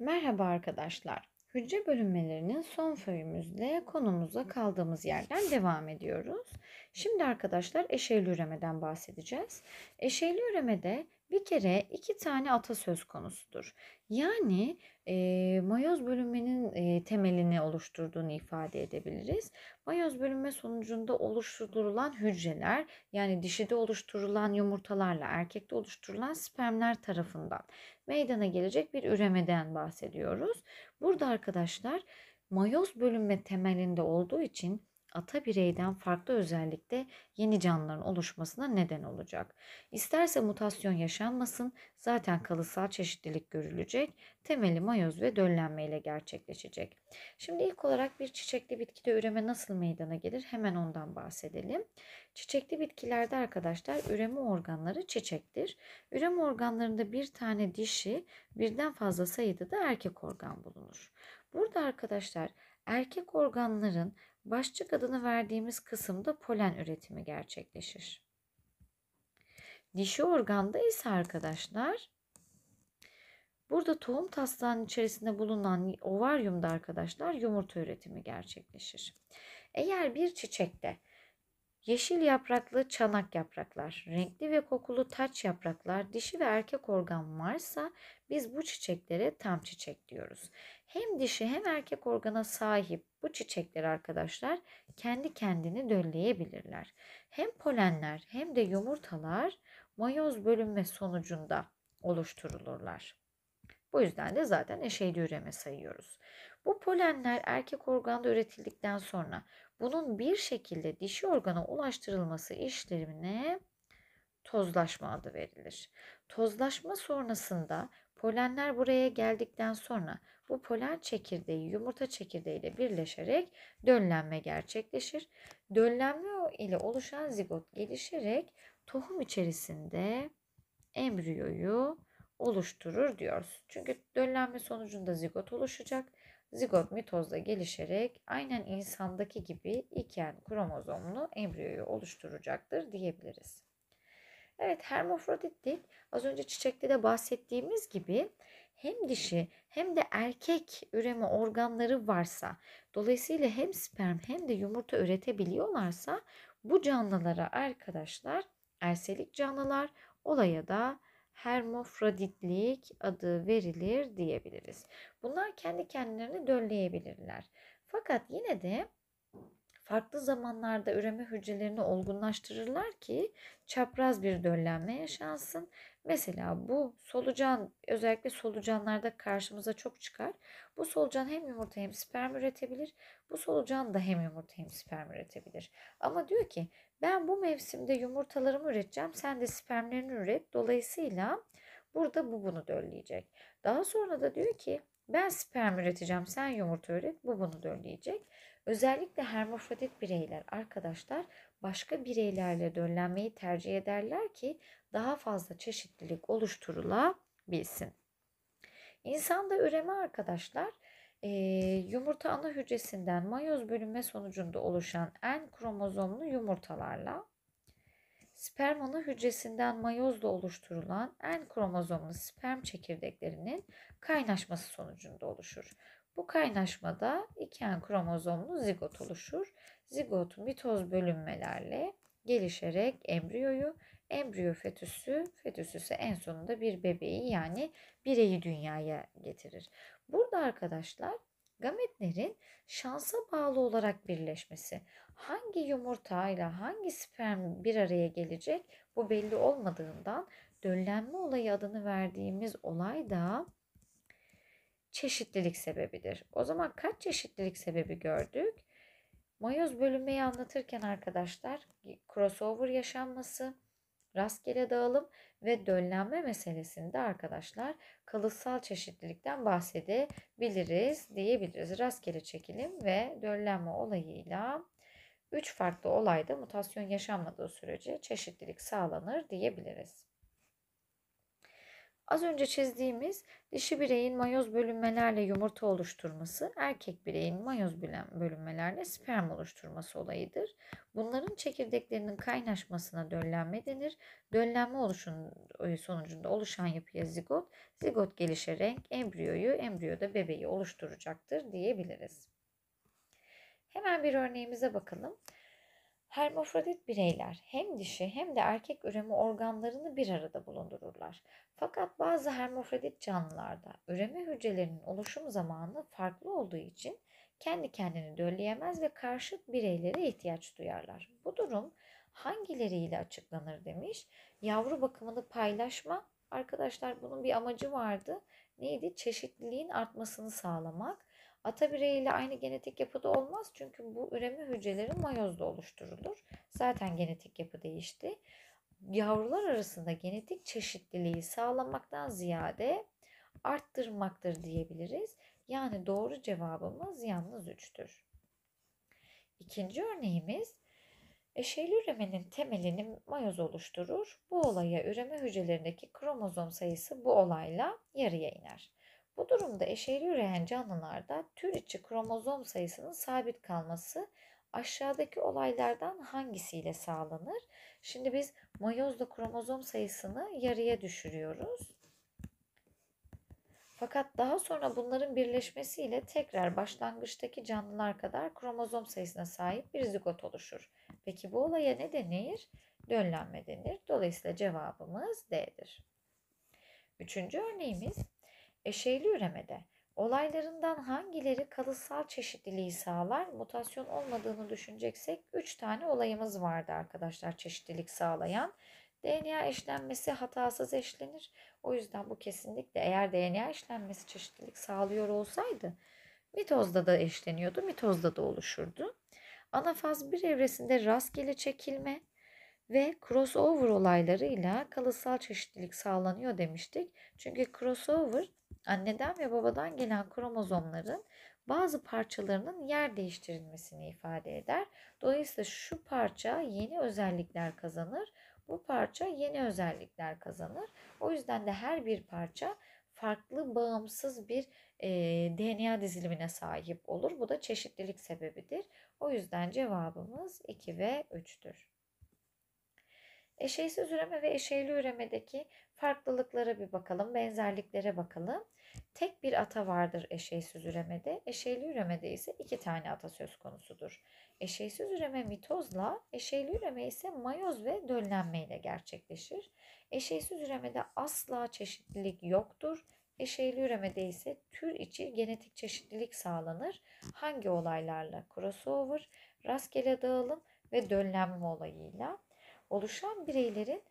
Merhaba arkadaşlar. Hücre bölünmelerinin son föyümüzde konumuza kaldığımız yerden devam ediyoruz. Şimdi arkadaşlar eşeyli üremeden bahsedeceğiz. Eşeyli üremede bir kere iki tane atasöz konusudur. Yani e, mayoz bölünmenin e, temelini oluşturduğunu ifade edebiliriz. Mayoz bölünme sonucunda oluşturulan hücreler yani dişide oluşturulan yumurtalarla erkekte oluşturulan spermler tarafından meydana gelecek bir üremeden bahsediyoruz. Burada arkadaşlar mayoz bölünme temelinde olduğu için ata bireyden farklı özellikte yeni canlıların oluşmasına neden olacak. İsterse mutasyon yaşanmasın, zaten kalıtsal çeşitlilik görülecek, temeli mayoz ve döllenme ile gerçekleşecek. Şimdi ilk olarak bir çiçekli bitkide üreme nasıl meydana gelir hemen ondan bahsedelim. Çiçekli bitkilerde arkadaşlar üreme organları çiçektir. Üreme organlarında bir tane dişi birden fazla sayıda da erkek organ bulunur. Burada arkadaşlar erkek organların başçık adını verdiğimiz kısımda polen üretimi gerçekleşir. Dişi organda ise arkadaşlar Burada tohum taslağının içerisinde bulunan ovaryumda arkadaşlar yumurta üretimi gerçekleşir. Eğer bir çiçekte Yeşil yapraklı çanak yapraklar, renkli ve kokulu taç yapraklar, dişi ve erkek organ varsa biz bu çiçeklere tam çiçek diyoruz. Hem dişi hem erkek organa sahip bu çiçekler arkadaşlar kendi kendini dölleyebilirler. Hem polenler hem de yumurtalar mayoz bölünme sonucunda oluşturulurlar. Bu yüzden de zaten eşeyli üreme sayıyoruz. Bu polenler erkek organda üretildikten sonra bunun bir şekilde dişi organa ulaştırılması işlemine tozlaşma adı verilir. Tozlaşma sonrasında polenler buraya geldikten sonra bu polen çekirdeği yumurta çekirdeği ile birleşerek döllenme gerçekleşir. Döllenme ile oluşan zigot gelişerek tohum içerisinde embriyoyu oluşturur diyoruz. Çünkü döllenme sonucunda zigot oluşacak zigot mitozla gelişerek aynen insandaki gibi iken kromozomlu embriyoyu oluşturacaktır diyebiliriz. Evet hermafroditlik az önce çiçekte de bahsettiğimiz gibi hem dişi hem de erkek üreme organları varsa dolayısıyla hem sperm hem de yumurta üretebiliyorlarsa bu canlılara arkadaşlar erselik canlılar olaya da hermofroditlik adı verilir diyebiliriz. Bunlar kendi kendilerini dölleyebilirler. Fakat yine de farklı zamanlarda üreme hücrelerini olgunlaştırırlar ki çapraz bir döllenme yaşansın. Mesela bu solucan özellikle solucanlarda karşımıza çok çıkar. Bu solucan hem yumurta hem sperm üretebilir. Bu solucan da hem yumurta hem sperm üretebilir. Ama diyor ki ben bu mevsimde yumurtalarımı üreteceğim. Sen de spermlerini üret. Dolayısıyla burada bu bunu dölleyecek. Daha sonra da diyor ki ben sperm üreteceğim. Sen yumurta üret. Bu bunu dölleyecek. Özellikle hermafrodit bireyler arkadaşlar başka bireylerle döllenmeyi tercih ederler ki daha fazla çeşitlilik oluşturulabilsin. İnsanda üreme arkadaşlar e, yumurta ana hücresinden mayoz bölünme sonucunda oluşan en kromozomlu yumurtalarla sperm ana hücresinden mayozla oluşturulan en kromozomlu sperm çekirdeklerinin kaynaşması sonucunda oluşur. Bu kaynaşmada iken kromozomlu zigot oluşur. Zigot mitoz bölünmelerle gelişerek embriyoyu, embriyo fetüsü, fetüs ise en sonunda bir bebeği yani bireyi dünyaya getirir. Burada arkadaşlar gametlerin şansa bağlı olarak birleşmesi. Hangi yumurtayla hangi sperm bir araya gelecek bu belli olmadığından döllenme olayı adını verdiğimiz olay da çeşitlilik sebebidir. O zaman kaç çeşitlilik sebebi gördük? Mayoz bölünmeyi anlatırken arkadaşlar crossover yaşanması, rastgele dağılım ve döllenme meselesinde arkadaşlar kalıtsal çeşitlilikten bahsedebiliriz diyebiliriz. Rastgele çekilim ve döllenme olayıyla üç farklı olayda mutasyon yaşanmadığı sürece çeşitlilik sağlanır diyebiliriz. Az önce çizdiğimiz dişi bireyin mayoz bölünmelerle yumurta oluşturması, erkek bireyin mayoz bölünmelerle sperm oluşturması olayıdır. Bunların çekirdeklerinin kaynaşmasına döllenme denir. Döllenme oluşun, sonucunda oluşan yapıya zigot, zigot gelişerek embriyoyu, embriyoda bebeği oluşturacaktır diyebiliriz. Hemen bir örneğimize bakalım. Hermafrodit bireyler hem dişi hem de erkek üreme organlarını bir arada bulundururlar. Fakat bazı hermafrodit canlılarda üreme hücrelerinin oluşum zamanı farklı olduğu için kendi kendini dölleyemez ve karşıt bireylere ihtiyaç duyarlar. Bu durum hangileriyle açıklanır demiş. Yavru bakımını paylaşma. Arkadaşlar bunun bir amacı vardı. Neydi? Çeşitliliğin artmasını sağlamak. Ata bireyiyle aynı genetik yapıda olmaz çünkü bu üreme hücreleri mayozda oluşturulur. Zaten genetik yapı değişti. Yavrular arasında genetik çeşitliliği sağlamaktan ziyade arttırmaktır diyebiliriz. Yani doğru cevabımız yalnız 3'tür. İkinci örneğimiz eşeyli üremenin temelini mayoz oluşturur. Bu olaya üreme hücrelerindeki kromozom sayısı bu olayla yarıya iner. Bu durumda eşeğli üreyen canlılarda tür içi kromozom sayısının sabit kalması aşağıdaki olaylardan hangisiyle sağlanır? Şimdi biz mayozla kromozom sayısını yarıya düşürüyoruz. Fakat daha sonra bunların birleşmesiyle tekrar başlangıçtaki canlılar kadar kromozom sayısına sahip bir zigot oluşur. Peki bu olaya ne denir? Döllenme denir. Dolayısıyla cevabımız D'dir. Üçüncü örneğimiz eşeyli üremede olaylarından hangileri kalıtsal çeşitliliği sağlar? Mutasyon olmadığını düşüneceksek 3 tane olayımız vardı arkadaşlar çeşitlilik sağlayan. DNA eşlenmesi hatasız eşlenir. O yüzden bu kesinlikle eğer DNA eşlenmesi çeşitlilik sağlıyor olsaydı mitozda da eşleniyordu, mitozda da oluşurdu. Anafaz bir evresinde rastgele çekilme ve crossover olaylarıyla kalıtsal çeşitlilik sağlanıyor demiştik. Çünkü crossover anneden ve babadan gelen kromozomların bazı parçalarının yer değiştirilmesini ifade eder. Dolayısıyla şu parça yeni özellikler kazanır, bu parça yeni özellikler kazanır. O yüzden de her bir parça farklı bağımsız bir e, DNA dizilimine sahip olur. Bu da çeşitlilik sebebidir. O yüzden cevabımız 2 ve 3'tür. Eşeysiz üreme ve eşeyli üremedeki farklılıklara bir bakalım, benzerliklere bakalım. Tek bir ata vardır eşeysiz üremede. Eşeyli üremede ise iki tane ata söz konusudur. Eşeysiz üreme mitozla, eşeyli üreme ise mayoz ve döllenme ile gerçekleşir. Eşeysiz üremede asla çeşitlilik yoktur. Eşeyli üremede ise tür içi genetik çeşitlilik sağlanır. Hangi olaylarla? Crossover, rastgele dağılım ve döllenme olayıyla oluşan bireylerin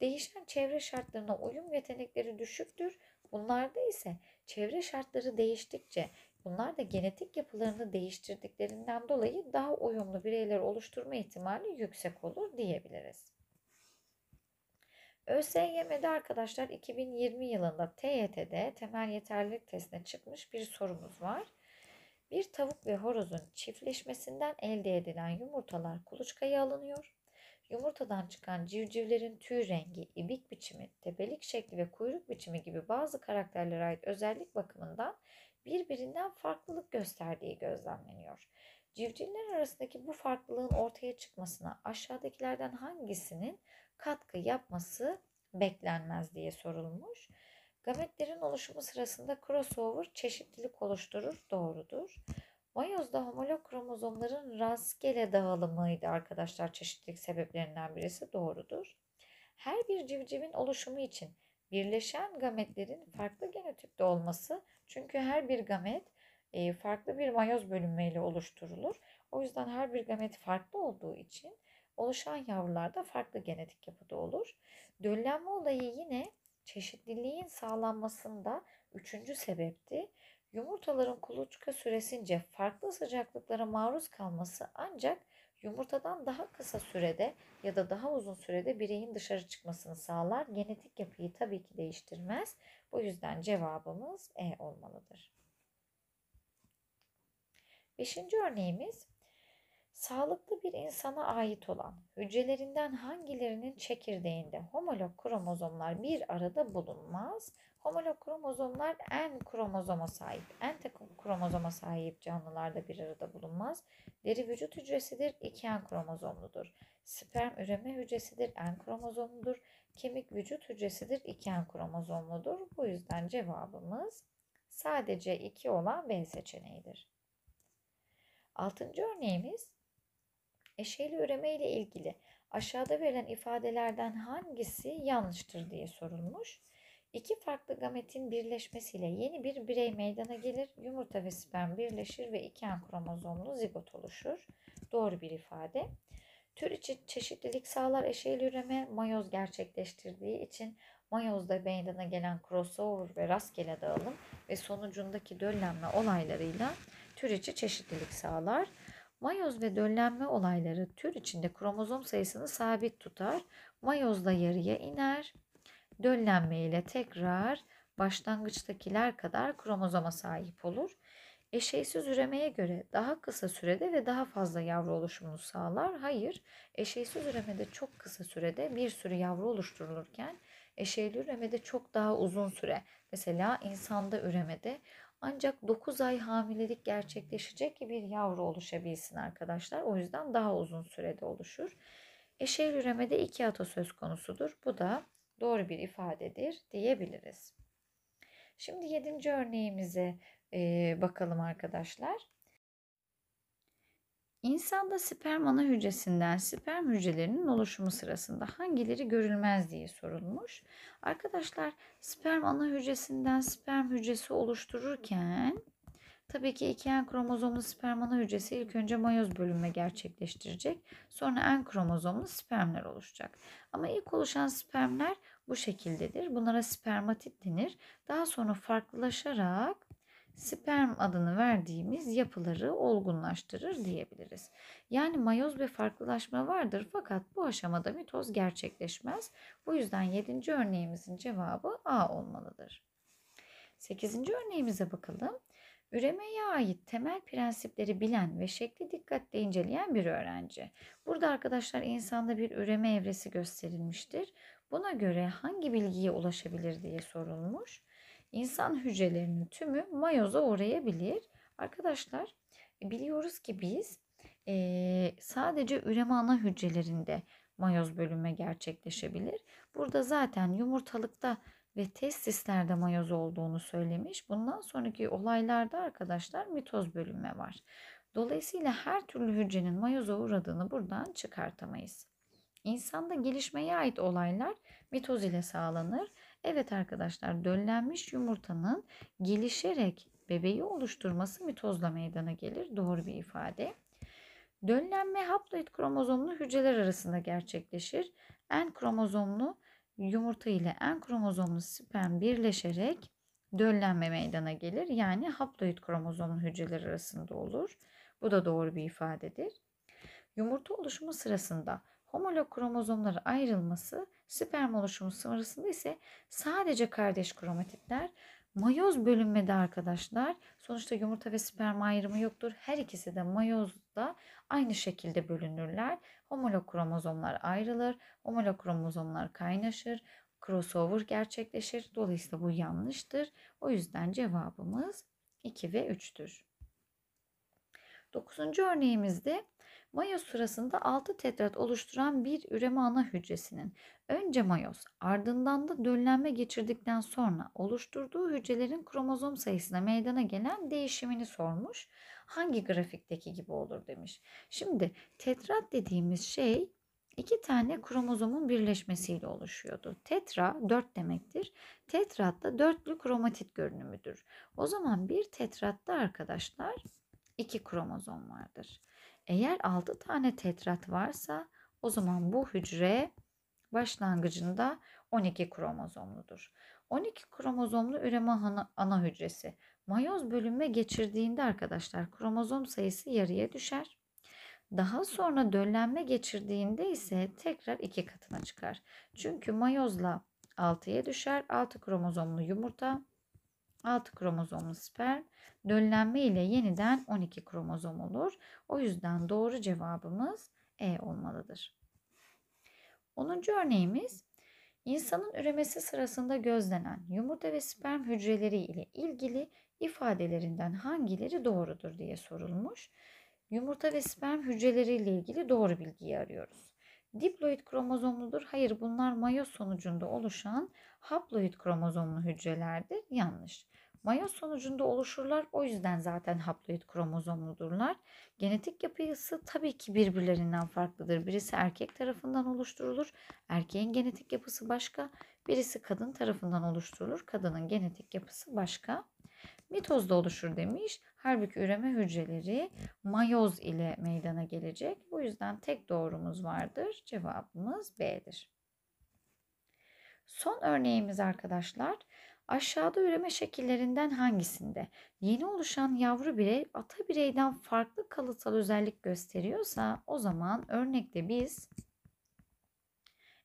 değişen çevre şartlarına uyum yetenekleri düşüktür. Bunlarda ise çevre şartları değiştikçe bunlar da genetik yapılarını değiştirdiklerinden dolayı daha uyumlu bireyler oluşturma ihtimali yüksek olur diyebiliriz. ÖSYM'de arkadaşlar 2020 yılında TYT'de temel yeterlilik testine çıkmış bir sorumuz var. Bir tavuk ve horozun çiftleşmesinden elde edilen yumurtalar kuluçkaya alınıyor Yumurtadan çıkan civcivlerin tüy rengi, ibik biçimi, tepelik şekli ve kuyruk biçimi gibi bazı karakterlere ait özellik bakımından birbirinden farklılık gösterdiği gözlemleniyor. Civcivler arasındaki bu farklılığın ortaya çıkmasına aşağıdakilerden hangisinin katkı yapması beklenmez diye sorulmuş. Gametlerin oluşumu sırasında crossover çeşitlilik oluşturur, doğrudur. Mayozda homolog kromozomların rastgele dağılımıydı arkadaşlar çeşitlilik sebeplerinden birisi doğrudur. Her bir civcivin oluşumu için birleşen gametlerin farklı genotipte olması çünkü her bir gamet e, farklı bir mayoz bölünmeyle oluşturulur. O yüzden her bir gamet farklı olduğu için oluşan yavrularda farklı genetik yapıda olur. Döllenme olayı yine çeşitliliğin sağlanmasında üçüncü sebepti. Yumurtaların kuluçka süresince farklı sıcaklıklara maruz kalması ancak yumurtadan daha kısa sürede ya da daha uzun sürede bireyin dışarı çıkmasını sağlar. Genetik yapıyı tabii ki değiştirmez. Bu yüzden cevabımız E olmalıdır. Beşinci örneğimiz sağlıklı bir insana ait olan hücrelerinden hangilerinin çekirdeğinde homolog kromozomlar bir arada bulunmaz? Homolog kromozomlar en kromozoma sahip, en tek kromozoma sahip canlılarda bir arada bulunmaz. Deri vücut hücresidir, iki en kromozomludur. Sperm üreme hücresidir, en kromozomludur. Kemik vücut hücresidir, iki en kromozomludur. Bu yüzden cevabımız sadece iki olan B seçeneğidir. Altıncı örneğimiz eşeğli üreme ile ilgili aşağıda verilen ifadelerden hangisi yanlıştır diye sorulmuş. İki farklı gametin birleşmesiyle yeni bir birey meydana gelir. Yumurta ve sperm birleşir ve iki en kromozomlu zigot oluşur. Doğru bir ifade. Tür içi çeşitlilik sağlar eşeğil üreme mayoz gerçekleştirdiği için mayozda meydana gelen crossover ve rastgele dağılım ve sonucundaki döllenme olaylarıyla tür içi çeşitlilik sağlar. Mayoz ve döllenme olayları tür içinde kromozom sayısını sabit tutar. Mayozda yarıya iner döllenme ile tekrar başlangıçtakiler kadar kromozoma sahip olur. Eşeysiz üremeye göre daha kısa sürede ve daha fazla yavru oluşumunu sağlar. Hayır, eşeysiz üremede çok kısa sürede bir sürü yavru oluşturulurken eşeyli üremede çok daha uzun süre. Mesela insanda üremede ancak 9 ay hamilelik gerçekleşecek ki bir yavru oluşabilsin arkadaşlar. O yüzden daha uzun sürede oluşur. Eşeyli üremede iki ato söz konusudur. Bu da doğru bir ifadedir diyebiliriz. Şimdi yedinci örneğimize e, bakalım arkadaşlar. İnsanda sperm ana hücresinden sperm hücrelerinin oluşumu sırasında hangileri görülmez diye sorulmuş. Arkadaşlar sperm ana hücresinden sperm hücresi oluştururken Tabii ki iki en kromozomlu sperm ana hücresi ilk önce mayoz bölünme gerçekleştirecek. Sonra en kromozomlu spermler oluşacak. Ama ilk oluşan spermler bu şekildedir. Bunlara spermatit denir. Daha sonra farklılaşarak sperm adını verdiğimiz yapıları olgunlaştırır diyebiliriz. Yani mayoz ve farklılaşma vardır fakat bu aşamada mitoz gerçekleşmez. Bu yüzden 7. örneğimizin cevabı A olmalıdır. 8. örneğimize bakalım üremeye ait temel prensipleri bilen ve şekli dikkatle inceleyen bir öğrenci. Burada arkadaşlar insanda bir üreme evresi gösterilmiştir. Buna göre hangi bilgiye ulaşabilir diye sorulmuş. İnsan hücrelerinin tümü mayoza uğrayabilir. Arkadaşlar e, biliyoruz ki biz e, sadece üreme ana hücrelerinde mayoz bölünme gerçekleşebilir. Burada zaten yumurtalıkta ve testislerde mayoz olduğunu söylemiş. Bundan sonraki olaylarda arkadaşlar mitoz bölünme var. Dolayısıyla her türlü hücrenin mayoza uğradığını buradan çıkartamayız. İnsanda gelişmeye ait olaylar mitoz ile sağlanır. Evet arkadaşlar döllenmiş yumurtanın gelişerek bebeği oluşturması mitozla meydana gelir. Doğru bir ifade. Döllenme haploid kromozomlu hücreler arasında gerçekleşir. En kromozomlu yumurta ile en kromozomlu sperm birleşerek döllenme meydana gelir. Yani haploid kromozomlu hücreler arasında olur. Bu da doğru bir ifadedir. Yumurta oluşumu sırasında homolog kromozomların ayrılması, sperm oluşumu sırasında ise sadece kardeş kromatitler mayoz bölünmedi arkadaşlar. Sonuçta yumurta ve sperm ayrımı yoktur. Her ikisi de mayozda aynı şekilde bölünürler homolog kromozomlar ayrılır, homolog kromozomlar kaynaşır, crossover gerçekleşir. Dolayısıyla bu yanlıştır. O yüzden cevabımız 2 ve 3'tür. Dokuzuncu örneğimizde mayoz sırasında 6 tetrat oluşturan bir üreme ana hücresinin önce mayoz ardından da döllenme geçirdikten sonra oluşturduğu hücrelerin kromozom sayısına meydana gelen değişimini sormuş hangi grafikteki gibi olur demiş. Şimdi tetrat dediğimiz şey iki tane kromozomun birleşmesiyle oluşuyordu. Tetra 4 demektir. da dörtlü kromatit görünümüdür. O zaman bir tetratta arkadaşlar iki kromozom vardır. Eğer 6 tane tetrat varsa o zaman bu hücre başlangıcında 12 kromozomludur. 12 kromozomlu üreme ana, ana hücresi. Mayoz bölünme geçirdiğinde arkadaşlar kromozom sayısı yarıya düşer. Daha sonra döllenme geçirdiğinde ise tekrar iki katına çıkar. Çünkü mayozla 6'ya düşer. 6 kromozomlu yumurta, 6 kromozomlu sperm, döllenme ile yeniden 12 kromozom olur. O yüzden doğru cevabımız E olmalıdır. 10. örneğimiz insanın üremesi sırasında gözlenen yumurta ve sperm hücreleri ile ilgili ifadelerinden hangileri doğrudur diye sorulmuş. Yumurta ve sperm hücreleriyle ilgili doğru bilgiyi arıyoruz. Diploid kromozomludur. Hayır bunlar mayoz sonucunda oluşan haploid kromozomlu hücrelerdir. Yanlış. Mayoz sonucunda oluşurlar. O yüzden zaten haploid kromozomludurlar. Genetik yapısı tabii ki birbirlerinden farklıdır. Birisi erkek tarafından oluşturulur. Erkeğin genetik yapısı başka. Birisi kadın tarafından oluşturulur. Kadının genetik yapısı başka mitozda oluşur demiş. Halbuki üreme hücreleri mayoz ile meydana gelecek. Bu yüzden tek doğrumuz vardır. Cevabımız B'dir. Son örneğimiz arkadaşlar. Aşağıda üreme şekillerinden hangisinde yeni oluşan yavru birey ata bireyden farklı kalıtsal özellik gösteriyorsa o zaman örnekte biz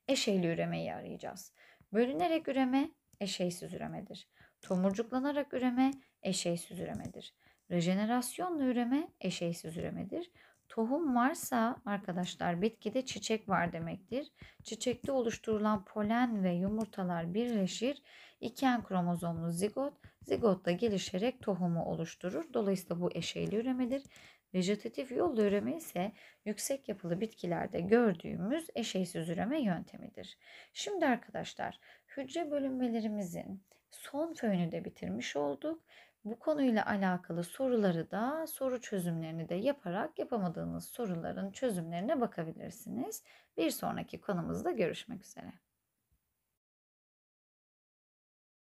eşeyli üremeyi arayacağız. Bölünerek üreme eşeysiz üremedir. Tomurcuklanarak üreme eşeysiz üremedir. Rejenerasyonla üreme eşeysiz üremedir. Tohum varsa arkadaşlar bitkide çiçek var demektir. Çiçekte oluşturulan polen ve yumurtalar birleşir. İken kromozomlu zigot, zigot da gelişerek tohumu oluşturur. Dolayısıyla bu eşeyli üremedir. Vejetatif yolla üreme ise yüksek yapılı bitkilerde gördüğümüz eşeysiz üreme yöntemidir. Şimdi arkadaşlar hücre bölünmelerimizin son föyünü de bitirmiş olduk bu konuyla alakalı soruları da soru çözümlerini de yaparak yapamadığınız soruların çözümlerine bakabilirsiniz. Bir sonraki konumuzda görüşmek üzere.